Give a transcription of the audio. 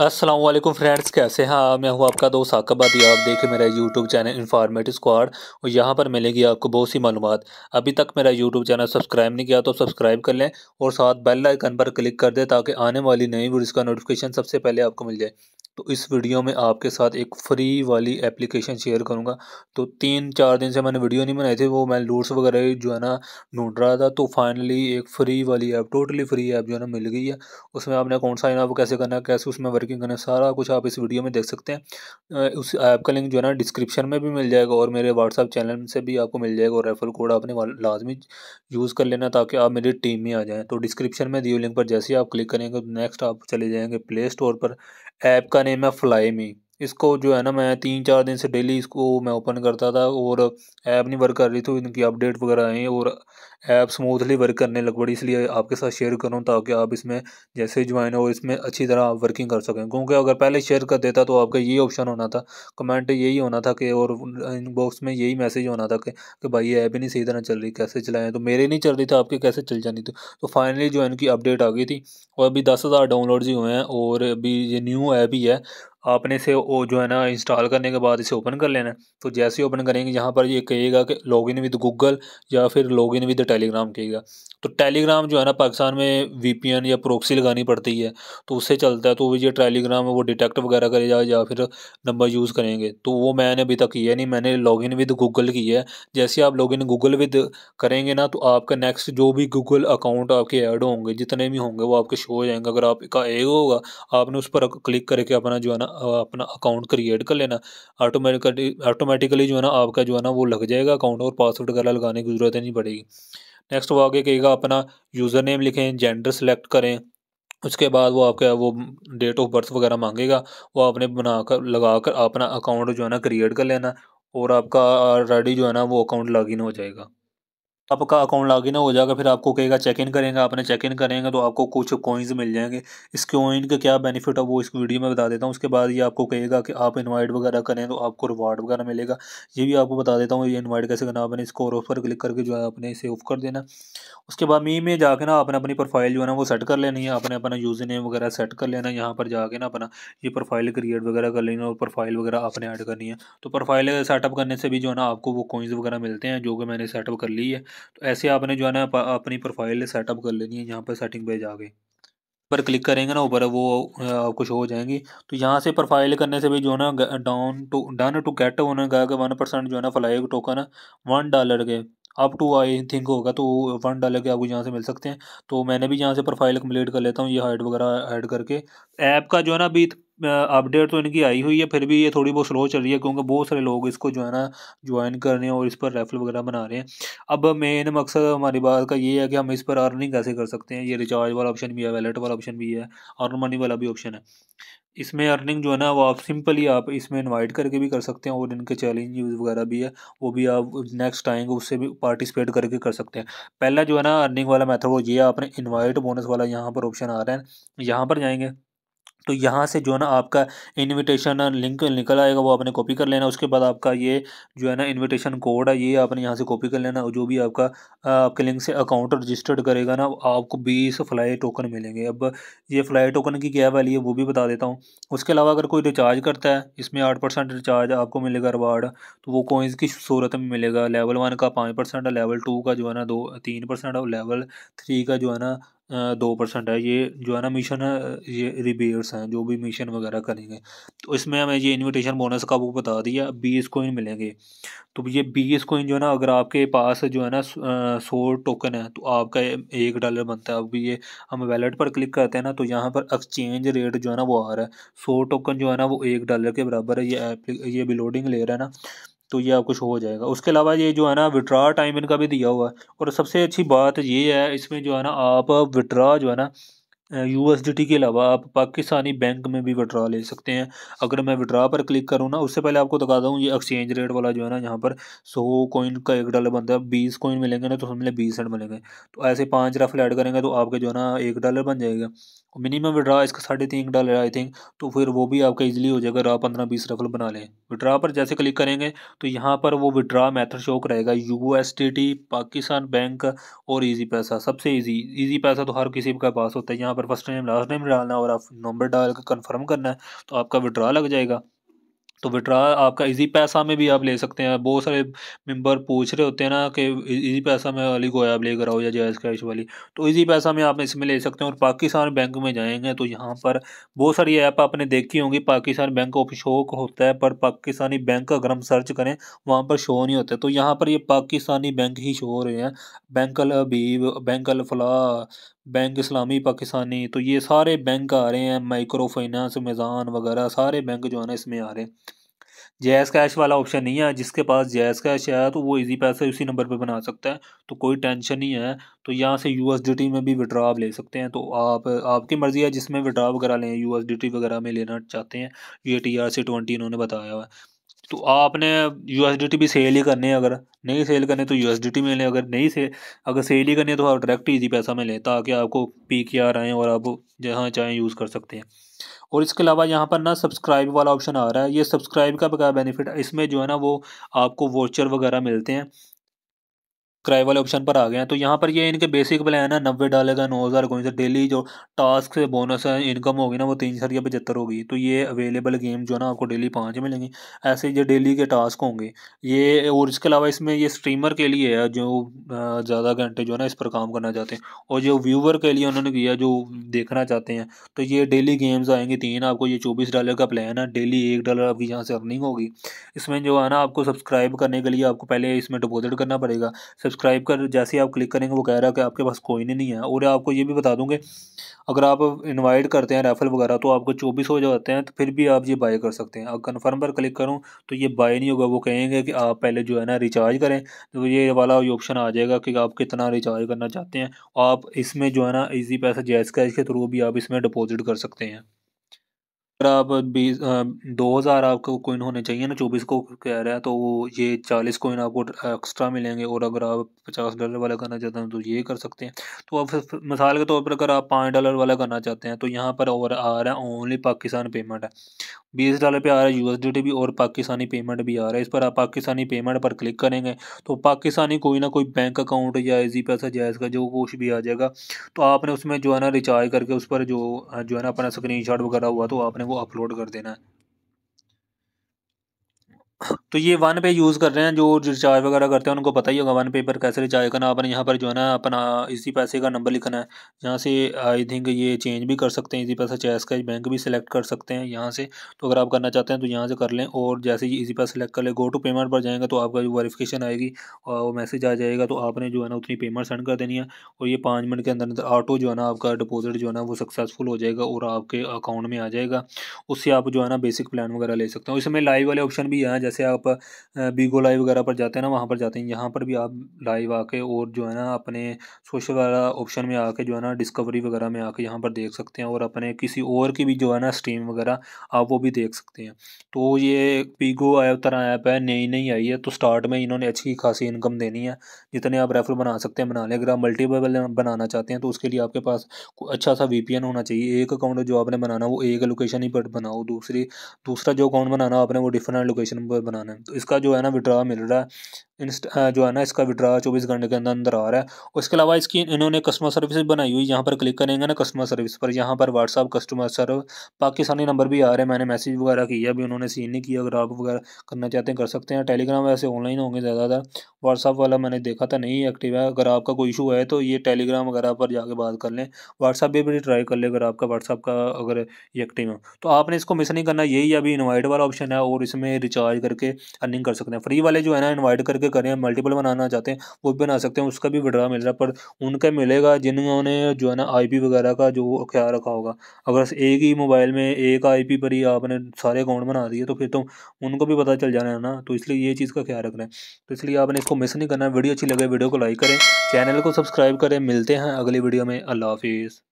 Aslam friends कैसे हैं हाँ, मैं हूँ आपका दोस्त आकब आप देखें मेरा यूट्यूब चैनल इन्फॉर्मेटिव स्क्वाड और यहाँ पर मिलेगी आपको बहुत सी मालूम अभी तक मेरा यूट्यूब चैनल सब्सक्राइब नहीं किया तो सब्सक्राइब कर लें और साथ बेल आइकन पर क्लिक कर दें ताकि आने वाली नई वीडियोज़ का नोटिफिकेशन सबसे पहले आपको मिल जाए तो इस वीडियो में आपके साथ एक फ्री वाली एप्लीकेशन शेयर करूंगा तो तीन चार दिन से मैंने वीडियो नहीं बनाए थे वो मैं लूट्स वगैरह जो है ना ढूंढ रहा था तो फाइनली एक फ्री वाली ऐप टोटली फ्री ऐप जो है ना मिल गई है उसमें आपने कौन साइन अप कैसे करना है कैसे उसमें वर्किंग करना है सारा कुछ आप इस वीडियो में देख सकते हैं उस ऐप का लिंक जो है ना डिस्क्रिप्शन में भी मिल जाएगा और मेरे व्हाट्सअप चैनल से भी आपको मिल जाएगा और रेफर कोड आपने लाजमी यूज़ कर लेना ताकि आप मेरी टीम में आ जाएँ तो डिस्क्रिप्शन में दिए लिंक पर जैसे ही आप क्लिक करेंगे नेक्स्ट तो आप चले जाएँगे प्ले स्टोर पर ऐप का the name of Laimi. इसको जो है ना मैं तीन चार दिन से डेली इसको मैं ओपन करता था और ऐप नहीं वर्क कर रही थी इनकी अपडेट वगैरह आई और ऐप स्मूथली वर्क करने लग पड़ी इसलिए आपके साथ शेयर करूँ ताकि आप इसमें जैसे ज्वाइन हो इसमें अच्छी तरह आप वर्किंग कर सकें क्योंकि अगर पहले शेयर कर देता तो आपका यही ऑप्शन होना था कमेंट यही होना था कि और इनबॉक्स में यही मैसेज होना था कि, कि भाई ये ऐप ही नहीं सही तरह चल रही कैसे चलाएँ तो मेरे नहीं चल रही था आपके कैसे चल जानी थी तो फाइनली जो इनकी अपडेट आ गई थी और अभी दस हज़ार डाउनलोड ही हुए हैं और अभी ये न्यू ऐप ही है आपने इसे वो जो है ना इंस्टॉल करने के बाद इसे ओपन कर लेना है तो जैसे ही ओपन करेंगे यहाँ पर ये कहेगा कि लॉग इन विद गूगल या फिर लॉग इन विद टेलीग्राम कहेगा तो टेलीग्राम जो है ना पाकिस्तान में वीपीएन या प्रोक्सी लगानी पड़ती है तो उससे चलता है तो ये टेलीग्राम वो डिटेक्ट वगैरह करेगा या फिर नंबर यूज़ करेंगे तो वो मैंने अभी तक किया नहीं मैंने लॉग इन विद गूगल किया है जैसे आप लॉग इन गूगल विद करेंगे ना तो आपका नेक्स्ट जो भी गूगल अकाउंट आपके ऐड होंगे जितने भी होंगे वो आपके शो हो जाएंगे अगर आपका एक होगा आपने उस पर क्लिक करके अपना जो है ना अपना अकाउंट क्रिएट कर लेना ऑटोमेटिकली ऑटोमेटिकली जो है ना आपका जो है ना वो लग जाएगा अकाउंट और पासवर्ड वगैरह लगाने की ज़रूरत नहीं पड़ेगी नेक्स्ट वो आगे कहेगा अपना यूज़र नेम लिखें जेंडर सेलेक्ट करें उसके बाद वो आपका वो डेट ऑफ बर्थ वगैरह मांगेगा वो आपने बना कर लगा कर अपना अकाउंट जो है ना क्रिएट कर लेना और आपका ऑलरेडी जो है ना वो अकाउंट लॉगिन हो जाएगा आपका अकाउंट लॉगिन हो जाएगा फिर आपको कहेगा चेक इन करेंगे आपने चेक इन करेंगे तो आपको कुछ कॉइन्स मिल जाएंगे इस कॉइन का क्या बेनिफिट है वो इस वीडियो में बता देता हूँ उसके बाद ये आपको कहेगा कि आप इन्वाइट वगैरह करें तो आपको रिवार्ड वगैरह मिलेगा ये भी आपको बता देता हूँ ये इन्वाइट कैसे करना आपने इसको ऑफर क्लिक करके जो है आपने इसे ऑफ कर देना उसके बाद मी में जाकर ना आपने अपनी प्रोफाइल जो है ना वो सेट कर लेनी है आपने अपना यूज़र नेम वगैरह सेट कर लेना यहाँ पर जाके ना अपना ये प्रोफाइल क्रिएट वगैरह कर लेना और प्रोफाइल वगैरह आपने ऐड करनी है तो प्रोफाइल सेटअप करने से भी जो है ना आपको वो कॉइन्स वगैरह मिलते हैं जो कि मैंने सेटअप कर ली है तो ऐसे आपने जो है ना अपनी प्रोफाइल सेटअप कर लेनी है यहाँ पर सेटिंग पे जाके पर क्लिक करेंगे ना ऊपर वो आपको शो हो जाएंगी तो यहाँ से प्रोफाइल करने से भी जो है ना down to done to get उन्होंने कहा कि वन परसेंट जो है ना फ्लाइव टोकन वन डॉलर के अप टू आई थिंक होगा तो वन डाल के आपको यहाँ से मिल सकते हैं तो मैंने भी यहाँ से प्रोफाइल कम्प्लीट कर लेता हूँ ये हाइड वगैरह ऐड करके ऐप का जो है ना अभी अपडेट तो इनकी आई हुई है फिर भी ये थोड़ी बहुत स्लो चल रही है क्योंकि बहुत सारे लोग इसको जो है ना ज्वाइन कर रहे हैं और इस पर रेफल वगैरह बना रहे हैं अब मेन मकसद हमारी बात का ये है कि हम इस पर अर्निंग कैसे कर सकते हैं ये रिचार्ज वाला ऑप्शन भी है वैलेट वाला ऑप्शन भी है अर्न मनी वाला भी ऑप्शन है इसमें अर्निंग जो है ना वो आप सिंपली आप इसमें इनवाइट करके भी कर सकते हैं और इनके चैलेंज वगैरह भी है वो भी आप नेक्स्ट आएंगे उससे भी पार्टिसिपेट करके कर सकते हैं पहला जो है ना अर्निंग वाला मेथड वो ये आपने इनवाइट बोनस वाला यहाँ पर ऑप्शन आ रहा है यहाँ पर जाएंगे तो यहाँ से जो है ना आपका इनविटेशन लिंक निकल आएगा वो आपने कॉपी कर लेना उसके बाद आपका ये जो है ना इनविटेशन कोड है ये आपने यहाँ से कॉपी कर लेना और जो भी आपका आपके लिंक से अकाउंट रजिस्टर्ड करेगा ना आपको बीस फ्लाई टोकन मिलेंगे अब ये फ्लाई टोकन की क्या वैल्यू है वो भी बता देता हूँ उसके अलावा अगर कोई रिचार्ज करता है इसमें आठ परसेंट रिचार्ज आपको मिलेगा रिवार्ड तो वो कोइंस की सूरत में मिलेगा लेवल वन का पाँच परसेंट लेवल टू का जो है ना दो तीन परसेंट और लेवल थ्री का जो है ना दो परसेंट है ये जो है ना मिशन है ये रिबेयर्स हैं जो भी मिशन वगैरह करेंगे तो इसमें हमें ये इनविटेशन बोनस का वो बता दिया बीस कोइन मिलेंगे तो ये बीस कोइन जो है ना अगर आपके पास जो है ना सौ टोकन है तो आपका एक डॉलर बनता है अब ये हम वैलेट पर क्लिक करते हैं ना तो यहाँ पर एक्सचेंज रेट जो है ना वो आ रहा है सौ टोकन जो है ना वो एक डॉलर के बराबर है ये ये बिलोडिंग ले रहा है ना तो ये आपको शो हो जाएगा उसके अलावा ये जो है ना विड्रा टाइम इनका भी दिया हुआ है और सबसे अच्छी बात ये है इसमें जो है ना आप विड्रा जो है ना यू के अलावा आप पाकिस्तानी बैंक में भी विड्रा ले सकते हैं अगर मैं विड्रा पर क्लिक करूँ ना उससे पहले आपको दिखा दूँ ये एक्सचेंज रेट वाला जो है ना यहाँ पर सौ कोइन का एक डॉलर बनता है बीस कोइन मिलेंगे ना तो हमें बीस सेंट मिलेंगे तो ऐसे पाँच रफल ऐड करेंगे तो आपके जो है ना एक डॉलर बन जाएगा मिनिमम विड्रा इसका साढ़े तीन डॉलर आई थिंक तो फिर वो भी आपका इजीली हो जाएगा रहा पंद्रह बीस रफल बना लें विड्रा पर जैसे क्लिक करेंगे तो यहाँ पर वो विड्रा मेथड शो रहेगा U S T T Pakistan bank और इजी पैसा सबसे इजी इजी पैसा तो हर किसी का पास होता है यहाँ पर फर्स्ट नेम लास्ट नेम डालना और आप नंबर डाल कर कन्फर्म करना है तो आपका विड्रा लग जाएगा तो विड्रा आपका इजी पैसा में भी आप ले सकते हैं बहुत सारे मेंबर पूछ रहे होते हैं ना कि इजी पैसा में वाली गोया आप ले कराओ या जायज़ कैश वाली तो इजी पैसा में आप इसमें ले सकते हैं और पाकिस्तान बैंक में जाएंगे तो यहाँ पर बहुत सारी ऐप आपने देखी होंगी पाकिस्तान बैंक ऑफ शोक होता है पर पाकिस्तानी बैंक अगर हम सर्च करें वहाँ पर शो नहीं होता तो यहाँ पर ये पाकिस्तानी बैंक ही शो हो रहे हैं बैंक अल हबीब बैंक अल फला बैंक इस्लामी पाकिस्तानी तो ये सारे बैंक आ रहे हैं माइक्रो फाइनेंस मैदान वगैरह सारे बैंक जो है ना इसमें आ रहे हैं जैस कैश वाला ऑप्शन नहीं है जिसके पास जैस कैश है तो वो इजी पैसे उसी नंबर पे बना सकता है तो कोई टेंशन नहीं है तो यहाँ से यू में भी विड्रा आप ले सकते हैं तो आप आपकी मर्ज़ी है जिसमें विड्रा वगैरह लें यू वगैरह में लेना चाहते हैं ये टी आर सी ट्वेंटी इन्होंने बताया हुआ है तो आपने टी भी सेल ही करने अगर नहीं सेल करने तो टी में लें अगर नहीं से अगर सेल ही करने तो आप डायरेक्ट इजी पैसा में लें ताकि आपको पी के आर आएँ और आप जहाँ चाहें यूज़ कर सकते हैं और इसके अलावा यहाँ पर ना सब्सक्राइब वाला ऑप्शन आ रहा है ये सब्सक्राइब का क्या बेनिफिट इसमें जो है ना वो आपको वोचर वगैरह मिलते हैं क्राई वाले ऑप्शन पर आ गए हैं तो यहाँ पर ये इनके बेसिक प्लान है नब्बे का नौ हज़ार कोई डेली जो टास्क से बोनस है इनकम होगी ना वो तीन सौ या पचहत्तर होगी तो ये अवेलेबल गेम जो है ना आपको डेली पाँच मिलेंगी ऐसे ये डेली के टास्क होंगे ये और इसके अलावा इसमें ये स्ट्रीमर के लिए है जो ज़्यादा घंटे जो है ना इस पर काम करना चाहते हैं और जो व्यूवर के लिए उन्होंने किया जो देखना चाहते हैं तो ये डेली गेम्स आएंगी तीन आपको ये चौबीस डॉलर का प्लान है डेली एक डॉलर आपकी यहाँ से अर्निंग होगी इसमें जो है ना आपको सब्सक्राइब करने के लिए आपको पहले इसमें डिपोजिट करना पड़ेगा सब्सक्राइब कर जैसे ही आप क्लिक करेंगे वो कह रहा है कि आपके पास कोई नहीं है और आपको ये भी बता दूँगे अगर आप इनवाइट करते हैं रेफल वगैरह तो आपको चौबीस हो जाते हैं तो फिर भी आप ये बाय कर सकते हैं अगर कन्फर्म पर क्लिक करूँ तो ये बाय नहीं होगा वो कहेंगे कि आप पहले जो है ना रिचार्ज करें तो ये वाला ऑप्शन आ जाएगा कि आप कितना रिचार्ज करना चाहते हैं आप इसमें जो है ना ईजी पैसा जैस कैश के थ्रू भी आप इसमें डिपोज़िट कर सकते हैं अगर आप बीस दो हज़ार आपको कोइन होने चाहिए ना चौबीस को कह रहा है तो ये चालीस कोइन आपको एक्स्ट्रा मिलेंगे और अगर आप पचास डॉलर वाला करना चाहते हैं तो ये कर सकते हैं तो अब मिसाल के तौर पर अगर आप पाँच डॉलर वाला करना चाहते हैं तो यहाँ पर और आ रहा है ओनली पाकिस्तान पेमेंट है बीस डॉलर पर आ रहा है टी भी और पाकिस्तानी पेमेंट भी आ रहा है इस पर आप पाकिस्तानी पेमेंट पर क्लिक करेंगे तो पाकिस्तानी कोई ना कोई बैंक अकाउंट या जी पैसा जायज़ का जो कुछ भी आ जाएगा तो आपने उसमें जो है ना रिचार्ज करके उस पर जो जो है ना अपना स्क्रीन वगैरह हुआ तो आपने वो अपलोड कर देना तो ये वन पे यूज़ कर रहे हैं जो रिचार्ज वगैरह करते हैं उनको पता ही होगा वन पे पर कैसे रिचार्ज करना अपने यहाँ पर जो है ना अपना इसी पैसे का नंबर लिखना है यहाँ से आई थिंक ये चेंज भी कर सकते हैं इसी पैसा चैस का बैंक भी सिलेक्ट कर सकते हैं यहाँ से तो अगर आप करना चाहते हैं तो यहाँ से कर लें और जैसे ही इसी पैसा सेलेक्ट कर लें गो टू पेमेंट पर जाएंगे तो आपका जो वेरीफिकेशन आएगी और वो मैसेज आ जाएगा तो आपने जो है ना उतनी पेमेंट सेंड कर देनी है और ये पाँच मिनट के अंदर अंदर ऑटो जो है ना आपका डिपोजिट जो है ना वो सक्सेसफुल हो जाएगा और आपके अकाउंट में आ जाएगा उससे आप जो है ना बेसिक प्लान वगैरह ले सकते हो इसमें लाइव वाले ऑप्शन भी हैं जैसे आप बीगो लाइव वगैरह पर जाते हैं ना वहाँ पर जाते हैं यहाँ पर भी आप लाइव आके और जो है ना अपने सोशल वाला ऑप्शन में आके जो है ना डिस्कवरी वगैरह में आके यहाँ पर देख सकते हैं और अपने किसी और की भी जो है ना स्ट्रीम वगैरह आप वो भी देख सकते हैं तो ये बीगो तरह ऐप है नई नई आई है तो स्टार्ट में इन्होंने अच्छी खासी इनकम देनी है जितने आप रेफर बना सकते हैं बना लें अगर आप मल्टीपल बनाना चाहते हैं तो उसके लिए आपके पास अच्छा सा वी होना चाहिए एक अकाउंट जो आपने बनाना वो एक लोकेशन ही पर बनाओ दूसरी दूसरा जो अकाउंट बनाना आपने वो डिफरेंट लोकेशन पर बनाना है तो इसका जो है ना विड्रा मिल रहा है जो है ना इसका विड्रा चौबीस घंटे के अंदर अंदर आ रहा है उसके अलावा इसकी इन्होंने कस्टमर सर्विस बनाई हुई यहाँ पर क्लिक करेंगे ना कस्टमर सर्विस पर यहाँ पर WhatsApp customer serve Pakistani number भी आ रहे हैं मैंने मैसेज वगैरह किया अभी उन्होंने सीन नहीं किया अगर आप वगैरह करना चाहते हैं कर सकते हैं टेलीग्राम वैसे ऑनलाइन होंगे ज़्यादातर व्हाट्सअप वाला मैंने देखा था नहीं एक्टिव है अगर आपका कोई इशू है तो ये टेलीग्राम वगैरह पर जाके बात कर लें व्हाट्सअप भी ट्राई कर लें अगर आपका व्हाट्सअप का अगर ये एक्टिव हो तो आपने इसको मिस नहीं करना यही अभी इन्वाइट वाला ऑप्शन है और इसमें रिचार्ज करके अर्निंग कर सकते हैं फ्री वाले जो है ना इन्वाइट करके कर रहे हैं मल्टीपल बनाना चाहते हैं वो भी बना सकते हैं उसका भी विड्रा मिल रहा है पर उनका मिलेगा जिन्होंने जो है ना आई वगैरह का जो ख्याल रखा होगा अगर एक ही मोबाइल में एक आई पर ही आपने सारे अकाउंट बना दिए तो फिर तो उनको भी पता चल जाना है ना तो इसलिए ये चीज़ का ख्याल रखना है तो इसलिए आपने इसको मिस नहीं करना वीडियो अच्छी लगे वीडियो को लाइक करें चैनल को सब्सक्राइब करें मिलते हैं अगली वीडियो में अल्लाह हाफिज़